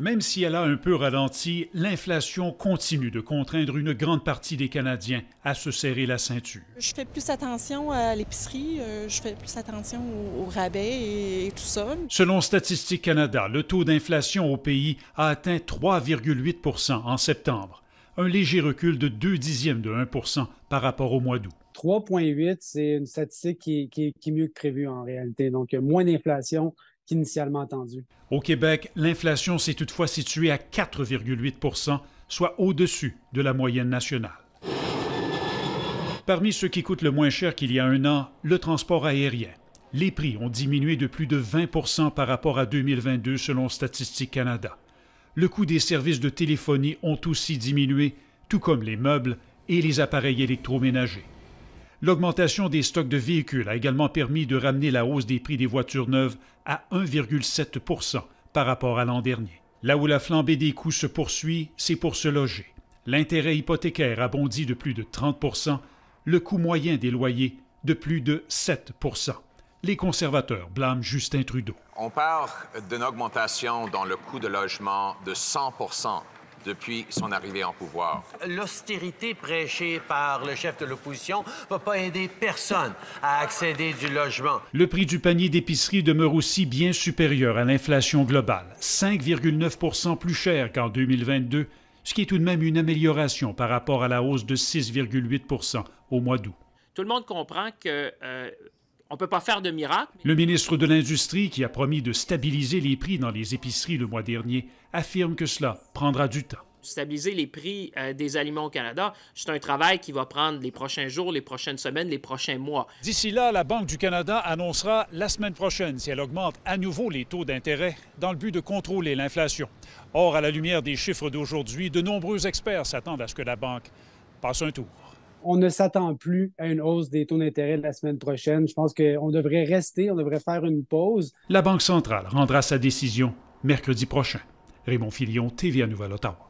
Même si elle a un peu ralenti, l'inflation continue de contraindre une grande partie des Canadiens à se serrer la ceinture. Je fais plus attention à l'épicerie, euh, je fais plus attention aux rabais et, tout ça. Selon Statistique Canada, le taux d'inflation au pays a atteint 3,8 en septembre, un léger recul de 2 dixièmes de 1 par rapport au mois d'août. 3,8, c'est une statistique qui, est mieux que prévu en réalité. Donc, moins d'inflation, attendu. Au Québec, l'inflation s'est toutefois située à 4,8 soit au-dessus de la moyenne nationale. Parmi ceux qui coûtent le moins cher qu'il y a un an, le transport aérien. Les prix ont diminué de plus de 20 par rapport à 2022 selon Statistique Canada. Le coût des services de téléphonie ont aussi diminué, tout comme les meubles et les appareils électroménagers. L'augmentation des stocks de véhicules a également permis de ramener la hausse des prix des voitures neuves à 1,7 par rapport à l'an dernier. Là où la flambée des coûts se poursuit, c'est pour se loger. L'intérêt hypothécaire a bondi de plus de 30 le coût moyen des loyers de plus de 7 les conservateurs blâment Justin Trudeau. On parle d'une augmentation dans le coût de logement de 100 depuis son arrivée en pouvoir. L'austérité prêchée par le chef de l'opposition ne va pas aider personne à accéder du logement. Le prix du panier d'épicerie demeure aussi bien supérieur à l'inflation globale, 5,9 plus cher qu'en 2022, ce qui est tout de même une amélioration par rapport à la hausse de 6,8 au mois d'août. Tout le monde comprend que euh, on peut pas faire de miracle. Le ministre de l'Industrie, qui a promis de stabiliser les prix dans les épiceries le mois dernier, affirme que cela prendra du temps stabiliser les prix euh, des aliments au Canada, c'est un travail qui va prendre les prochains jours, les prochaines semaines, les prochains mois. D'ici là, la Banque du Canada annoncera la semaine prochaine si elle augmente à nouveau les taux d'intérêt dans le but de contrôler l'inflation. Or, à la lumière des chiffres d'aujourd'hui, de nombreux experts s'attendent à ce que la banque passe un tour on ne s'attend plus à une hausse des taux d'intérêt la semaine prochaine. Je pense qu'on devrait rester, on devrait faire une pause. La Banque centrale rendra sa décision mercredi prochain. Raymond Filion, TVA Nouvelle Ottawa.